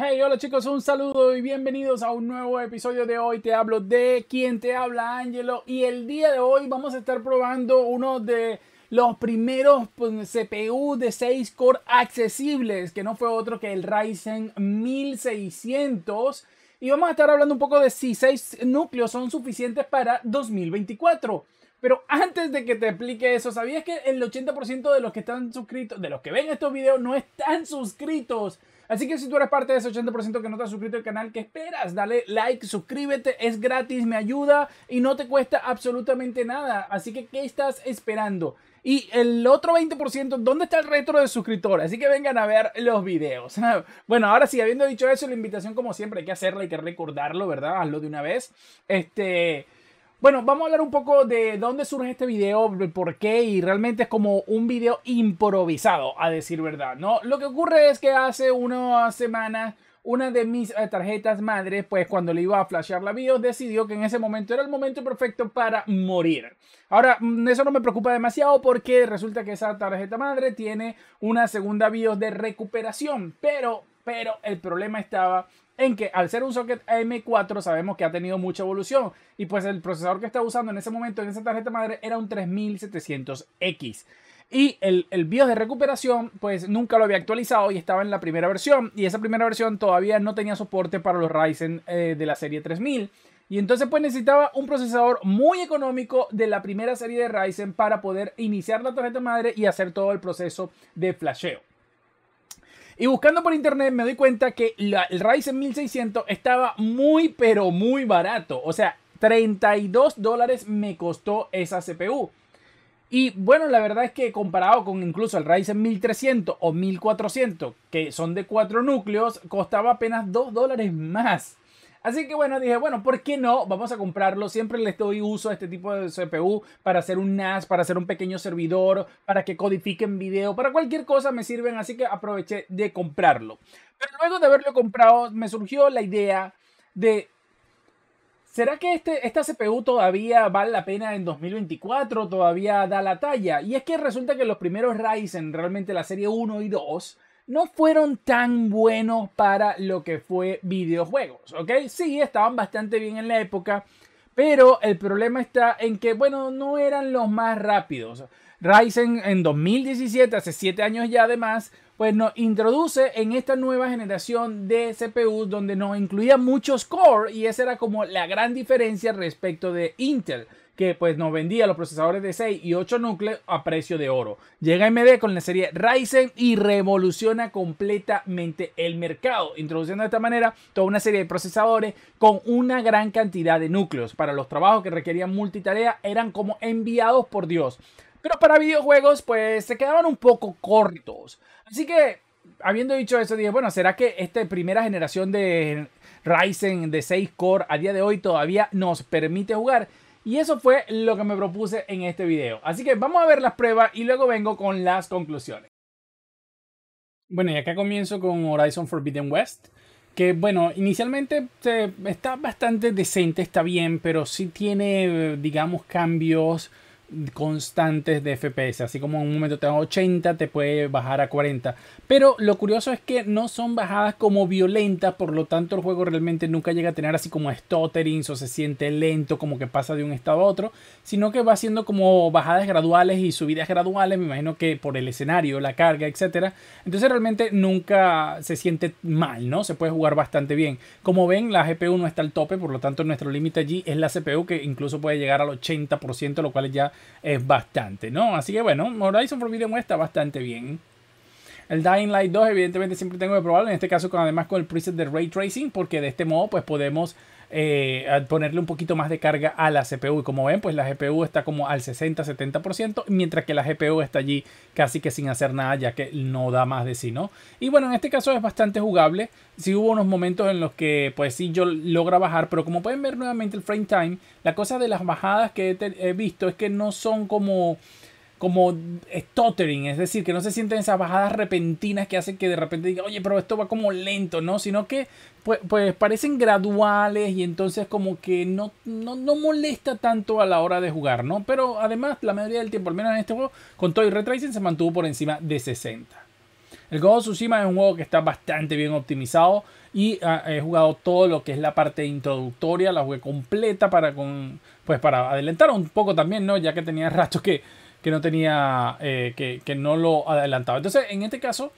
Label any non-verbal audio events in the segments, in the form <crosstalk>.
Hey, hola chicos, un saludo y bienvenidos a un nuevo episodio de hoy. Te hablo de quien te habla, Angelo. Y el día de hoy vamos a estar probando uno de los primeros CPU pues, de 6 core accesibles, que no fue otro que el Ryzen 1600. Y vamos a estar hablando un poco de si 6 núcleos son suficientes para 2024. Pero antes de que te explique eso, ¿sabías que el 80% de los que están suscritos, de los que ven estos videos, no están suscritos? Así que si tú eres parte de ese 80% que no te has suscrito al canal, ¿qué esperas? Dale like, suscríbete, es gratis, me ayuda y no te cuesta absolutamente nada. Así que, ¿qué estás esperando? Y el otro 20%, ¿dónde está el retro de suscriptores? Así que vengan a ver los videos. <laughs> Bueno, ahora sí, habiendo dicho eso, la invitación como siempre hay que hacerla, hay que recordarlo, ¿verdad? Hazlo de una vez. Este... Bueno, vamos a hablar un poco de dónde surge este video, por qué, y realmente es como un video improvisado, a decir verdad, ¿no? Lo que ocurre es que hace unas semanas una de mis eh, tarjetas madres, pues cuando le iba a flashear la BIOS, decidió que en ese momento era el momento perfecto para morir. Ahora, mm, eso no me preocupa demasiado porque resulta que esa tarjeta madre tiene una segunda BIOS de recuperación, pero pero el problema estaba en que al ser un socket AM4 sabemos que ha tenido mucha evolución y pues el procesador que estaba usando en ese momento en esa tarjeta madre era un 3700X. Y el, el, BIOS de recuperación, pues nunca lo había actualizado y estaba en la primera versión. Y esa primera versión todavía no tenía soporte para los Ryzen eh, de la serie 3000. Y entonces pues necesitaba un procesador muy económico de la primera serie de Ryzen para poder iniciar la tarjeta madre y hacer todo el proceso de flasheo. Y buscando por internet me doy cuenta que el Ryzen 1600 estaba muy, pero muy barato. O sea, 32 dólares me costó esa CPU. Y bueno, la verdad es que comparado con incluso el Ryzen 1300 o 1400, que son de 4 núcleos, costaba apenas 2 dólares más. Así que bueno, dije, bueno, ¿por qué no? Vamos a comprarlo. Siempre le doy uso a este tipo de CPU para hacer un NAS, para hacer un pequeño servidor, para que codifiquen video, para cualquier cosa me sirven. Así que aproveché de comprarlo. Pero luego de haberlo comprado, me surgió la idea de ¿Será que este, esta CPU todavía vale la pena en 2024? ¿Todavía da la talla? Y es que resulta que los primeros Ryzen, realmente la serie 1 y 2, no fueron tan buenos para lo que fue videojuegos, ¿ok? Sí, estaban bastante bien en la época, pero el problema está en que, bueno, no eran los más rápidos. Ryzen en 2017, hace 7 años ya además, pues nos introduce en esta nueva generación de CPUs donde no incluía muchos core y esa era como la gran diferencia respecto de Intel que pues nos vendía los procesadores de 6 y 8 núcleos a precio de oro. Llega AMD con la serie Ryzen y revoluciona completamente el mercado, introduciendo de esta manera toda una serie de procesadores con una gran cantidad de núcleos. Para los trabajos que requerían multitarea eran como enviados por Dios. Pero para videojuegos pues se quedaban un poco cortos. Así que habiendo dicho eso, dije, bueno, ¿será que esta primera generación de Ryzen de 6 core a día de hoy todavía nos permite jugar? Y eso fue lo que me propuse en este video. Así que vamos a ver las pruebas y luego vengo con las conclusiones. Bueno, y acá comienzo con Horizon Forbidden West. Que bueno, inicialmente está bastante decente, está bien, pero sí tiene, digamos, cambios constantes de FPS. Así como en un momento te dan 80, te puede bajar a 40. Pero lo curioso es que no son bajadas como violentas, por lo tanto el juego realmente nunca llega a tener así como stotterings o se siente lento, como que pasa de un estado a otro, sino que va haciendo como bajadas graduales y subidas graduales, me imagino que por el escenario, la carga, etcétera. Entonces realmente nunca se siente mal, ¿no? Se puede jugar bastante bien. Como ven, la GPU no está al tope, por lo tanto nuestro límite allí es la CPU que incluso puede llegar al 80%, lo cual ya es bastante, ¿no? Así que bueno, Horizon Forbidden West está bastante bien. El Dying Light 2 evidentemente siempre tengo que probarlo, en este caso con, además con el preset de Ray Tracing, porque de este modo pues podemos eh, ponerle un poquito más de carga a la CPU. Y como ven, pues la GPU está como al 60-70%, mientras que la GPU está allí casi que sin hacer nada, ya que no da más de sí, ¿no? Y bueno, en este caso es bastante jugable. si hubo unos momentos en los que, pues sí, yo logra bajar, pero como pueden ver nuevamente el frame time, la cosa de las bajadas que he visto es que no son como como stuttering, es decir, que no se sienten esas bajadas repentinas que hacen que de repente diga, oye, pero esto va como lento, ¿no? Sino que pues, pues parecen graduales y entonces como que no, no, molesta tanto a la hora de jugar, ¿no? Pero además, la mayoría del tiempo, al menos en este juego, con todo y retracing se mantuvo por encima de 60. El God of Tsushima es un juego que está bastante bien optimizado y ah, he jugado todo lo que es la parte introductoria, la jugué completa para con pues para adelantar un poco también, ¿no? Ya que tenía rato que que no tenía, eh, que, no lo adelantaba. Entonces, en este caso,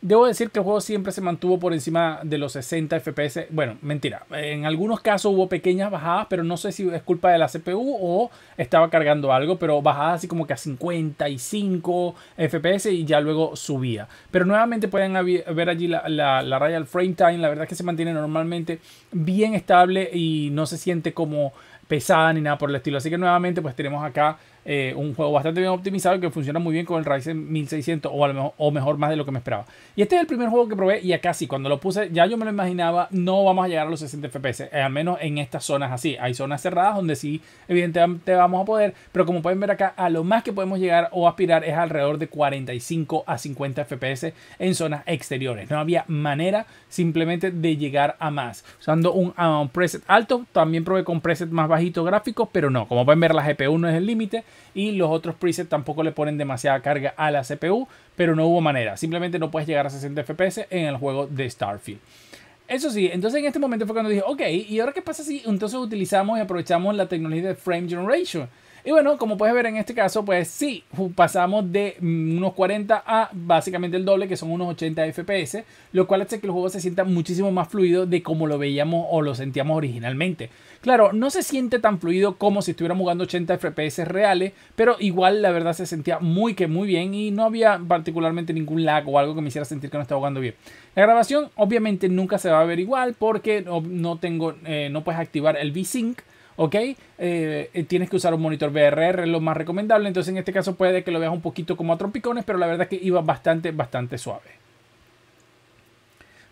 debo decir que el juego siempre se mantuvo por encima de los 60 FPS. Bueno, mentira. En algunos casos hubo pequeñas bajadas, pero no sé si es culpa de la CPU o estaba cargando algo, pero bajadas así como que a 55 FPS y ya luego subía. Pero nuevamente pueden ver allí la, la, raya frame time. La verdad es que se mantiene normalmente bien estable y no se siente como pesada ni nada por el estilo. Así que nuevamente pues tenemos acá eh, un juego bastante bien optimizado que funciona muy bien con el Ryzen 1600 o, mejor, o mejor más de lo que me esperaba. Y este es el primer juego que probé y acá sí, cuando lo puse ya yo me lo imaginaba, no vamos a llegar a los 60 FPS, eh, al menos en estas zonas así. Hay zonas cerradas donde sí, evidentemente vamos a poder, pero como pueden ver acá, a lo más que podemos llegar o aspirar es alrededor de 45 a 50 FPS en zonas exteriores. No había manera simplemente de llegar a más. Usando un, ah, preset alto, también probé con preset más bajito gráficos, pero no, como pueden ver la GPU no es el límite y los otros presets tampoco le ponen demasiada carga a la CPU, pero no hubo manera, simplemente no puedes llegar a 60 FPS en el juego de Starfield. Eso sí, entonces en este momento fue cuando dije, ok, ¿y ahora qué pasa si entonces utilizamos y aprovechamos la tecnología de Frame Generation? Y bueno, como puedes ver en este caso, pues sí, pasamos de mm, unos 40 a básicamente el doble, que son unos 80 FPS, lo cual hace que el juego se sienta muchísimo más fluido de como lo veíamos o lo sentíamos originalmente. Claro, no se siente tan fluido como si estuviéramos jugando 80 FPS reales, pero igual la verdad se sentía muy que muy bien y no había particularmente ningún lag o algo que me hiciera sentir que no estaba jugando bien. La grabación obviamente nunca se va a ver igual porque no, tengo, eh, no puedes activar el V-Sync ¿ok? Eh, tienes que usar un monitor VRR, es lo más recomendable. Entonces en este caso puede que lo veas un poquito como a trompicones, pero la verdad es que iba bastante, bastante suave.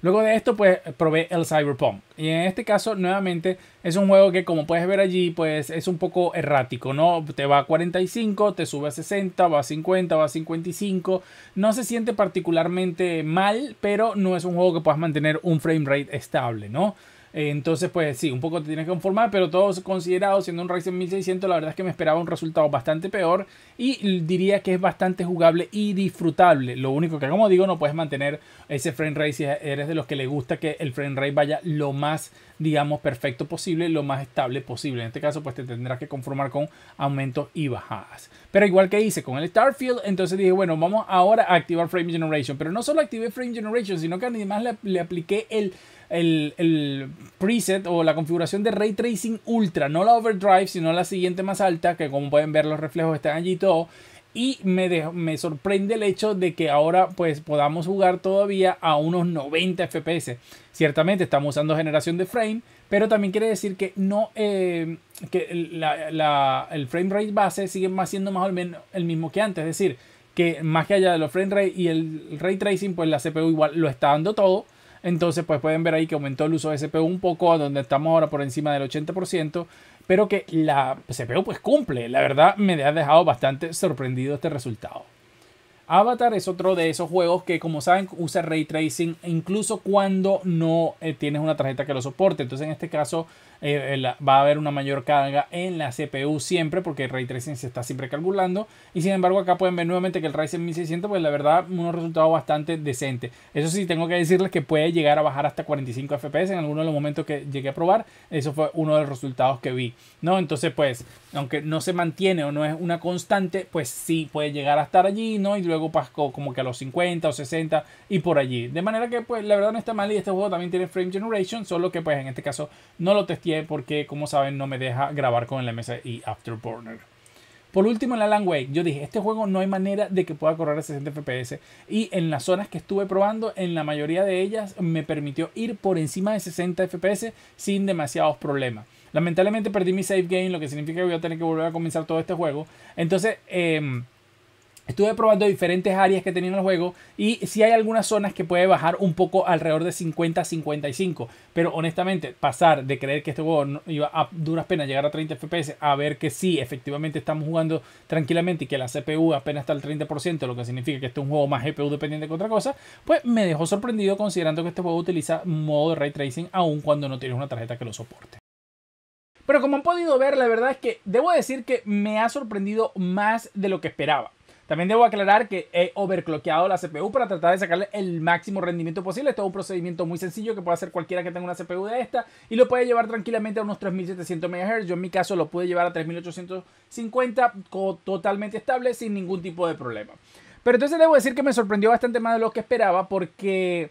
Luego de esto, pues probé el Cyberpunk. Y en este caso, nuevamente, es un juego que como puedes ver allí, pues es un poco errático, ¿no? Te va a 45, te sube a 60, va a 50, va a 55. No se siente particularmente mal, pero no es un juego que puedas mantener un frame rate estable, ¿no? entonces, pues sí, un poco te tienes que conformar, pero todo considerado, siendo un Ryzen 1600, la verdad es que me esperaba un resultado bastante peor y diría que es bastante jugable y disfrutable. Lo único que, como digo, no puedes mantener ese frame rate si eres de los que le gusta que el frame rate vaya lo más, digamos, perfecto posible, lo más estable posible. En este caso, pues te tendrás que conformar con aumentos y bajadas. Pero igual que hice con el Starfield, entonces dije, bueno, vamos ahora a activar Frame Generation. Pero no solo activé Frame Generation, sino que además le apliqué el el, preset o la configuración de Ray Tracing Ultra, no la Overdrive, sino la siguiente más alta, que como pueden ver los reflejos están allí todo. Y me, me sorprende el hecho de que ahora pues podamos jugar todavía a unos 90 FPS. Ciertamente estamos usando generación de frame, pero también quiere decir que no eh, que la, la, el frame rate base sigue más siendo más o menos el mismo que antes. Es decir, que más que allá de los frame rate y el ray tracing, pues la CPU igual lo está dando todo entonces, pues pueden ver ahí que aumentó el uso de CPU un poco, donde estamos ahora por encima del 80%, pero que la CPU pues cumple. La verdad me ha dejado bastante sorprendido este resultado. Avatar es otro de esos juegos que, como saben, usa ray tracing incluso cuando no eh, tienes una tarjeta que lo soporte. Entonces, en este caso, eh, eh, va a haber una mayor carga en la CPU siempre porque el ray tracing se está siempre calculando. Y sin embargo, acá pueden ver nuevamente que el Ryzen 1600, pues la verdad, unos resultado bastante decente. Eso sí, tengo que decirles que puede llegar a bajar hasta 45 FPS en alguno de los momentos que llegué a probar. Eso fue uno de los resultados que vi. ¿no? Entonces, pues, aunque no se mantiene o no es una constante, pues sí puede llegar a estar allí, ¿no? luego pasó como que a los 50 o 60 y por allí. De manera que pues la verdad no está mal y este juego también tiene frame generation, solo que pues en este caso no lo testé porque como saben no me deja grabar con el MSI Afterburner. Por último, en la Land yo dije, este juego no hay manera de que pueda correr a 60 FPS. Y en las zonas que estuve probando, en la mayoría de ellas me permitió ir por encima de 60 FPS sin demasiados problemas. Lamentablemente perdí mi save game, lo que significa que voy a tener que volver a comenzar todo este juego. Entonces, eh, Estuve probando diferentes áreas que tenía en el juego y si sí hay algunas zonas que puede bajar un poco alrededor de 50 55. Pero honestamente, pasar de creer que este juego iba a duras penas llegar a 30 FPS a ver que sí, efectivamente estamos jugando tranquilamente y que la CPU apenas está al 30%, lo que significa que este es un juego más GPU dependiente que otra cosa, pues me dejó sorprendido considerando que este juego utiliza modo de ray tracing aún cuando no tienes una tarjeta que lo soporte. Pero como han podido ver, la verdad es que debo decir que me ha sorprendido más de lo que esperaba. También debo aclarar que he overclockeado la CPU para tratar de sacarle el máximo rendimiento posible. Esto es un procedimiento muy sencillo que puede hacer cualquiera que tenga una CPU de esta y lo puede llevar tranquilamente a unos 3700 MHz. Yo en mi caso lo pude llevar a 3850 totalmente estable sin ningún tipo de problema. Pero entonces debo decir que me sorprendió bastante más de lo que esperaba porque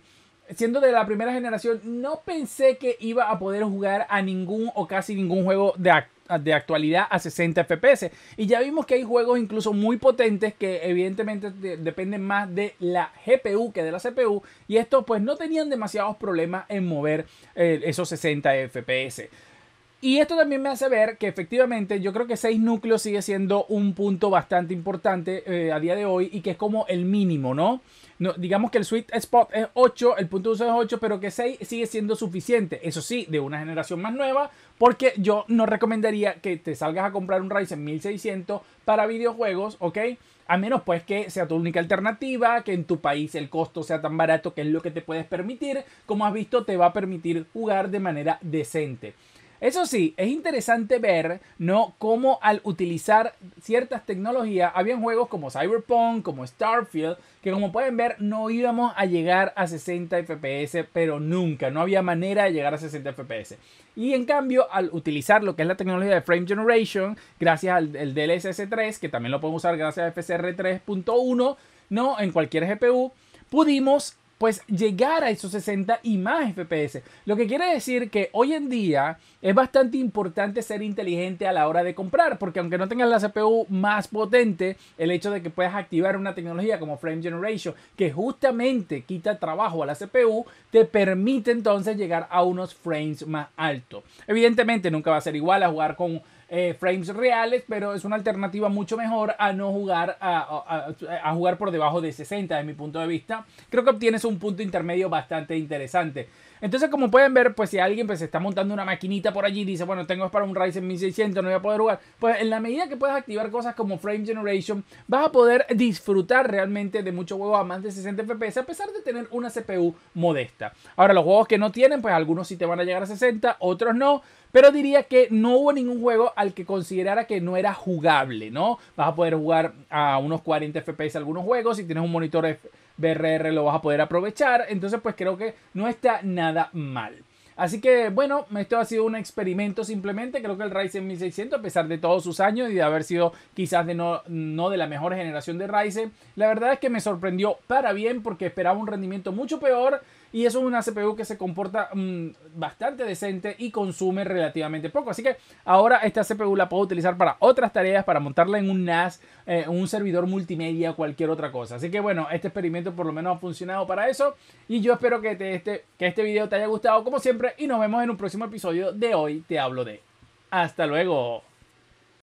siendo de la primera generación, no pensé que iba a poder jugar a ningún o casi ningún juego de, de actualidad a 60 FPS. Y ya vimos que hay juegos incluso muy potentes que evidentemente dependen más de la GPU que de la CPU. Y estos pues no tenían demasiados problemas en mover eh, esos 60 FPS. Y esto también me hace ver que efectivamente yo creo que 6 núcleos sigue siendo un punto bastante importante eh, a día de hoy y que es como el mínimo, ¿no? no digamos que el sweet spot es 8, el punto de uso es 8, pero que 6 sigue siendo suficiente. Eso sí, de una generación más nueva, porque yo no recomendaría que te salgas a comprar un Ryzen 1600 para videojuegos, ¿ok? A menos pues que sea tu única alternativa, que en tu país el costo sea tan barato que es lo que te puedes permitir. Como has visto, te va a permitir jugar de manera decente. Eso sí, es interesante ver, ¿no? Cómo al utilizar ciertas tecnologías, habían juegos como Cyberpunk, como Starfield, que como pueden ver, no íbamos a llegar a 60 FPS, pero nunca, no había manera de llegar a 60 FPS. Y en cambio, al utilizar lo que es la tecnología de Frame Generation, gracias al DLSS 3, que también lo podemos usar gracias a FCR 3.1, ¿no? En cualquier GPU, pudimos pues llegar a esos 60 y más FPS. Lo que quiere decir que hoy en día es bastante importante ser inteligente a la hora de comprar, porque aunque no tengas la CPU más potente, el hecho de que puedas activar una tecnología como Frame Generation, que justamente quita trabajo a la CPU, te permite entonces llegar a unos frames más altos. Evidentemente nunca va a ser igual a jugar con eh, frames reales, pero es una alternativa mucho mejor a no jugar a, jugar por debajo de 60, De mi punto de vista. Creo que obtienes un punto intermedio bastante interesante. Entonces, como pueden ver, pues si alguien pues, se está montando una maquinita por allí y dice, bueno, tengo para un Ryzen 1600, no voy a poder jugar. Pues en la medida que puedas activar cosas como Frame Generation, vas a poder disfrutar realmente de muchos juegos a más de 60 FPS, a pesar de tener una CPU modesta. Ahora, los juegos que no tienen, pues algunos sí te van a llegar a 60, otros no. Pero diría que no hubo ningún juego que considerara que no era jugable, ¿no? Vas a poder jugar a unos 40 FPS algunos juegos, si tienes un monitor BRR lo vas a poder aprovechar, entonces pues creo que no está nada mal. Así que bueno, esto ha sido un experimento simplemente. Creo que el Ryzen 1600, a pesar de todos sus años y de haber sido quizás de no, no, de la mejor generación de Ryzen, la verdad es que me sorprendió para bien porque esperaba un rendimiento mucho peor y eso es una CPU que se comporta mm, bastante decente y consume relativamente poco. Así que ahora esta CPU la puedo utilizar para otras tareas, para montarla en un NAS, eh, un servidor multimedia, cualquier otra cosa. Así que bueno, este experimento por lo menos ha funcionado para eso. Y yo espero que, te, este, que este video te haya gustado como siempre. Y nos vemos en un próximo episodio de Hoy Te Hablo de. Hasta luego.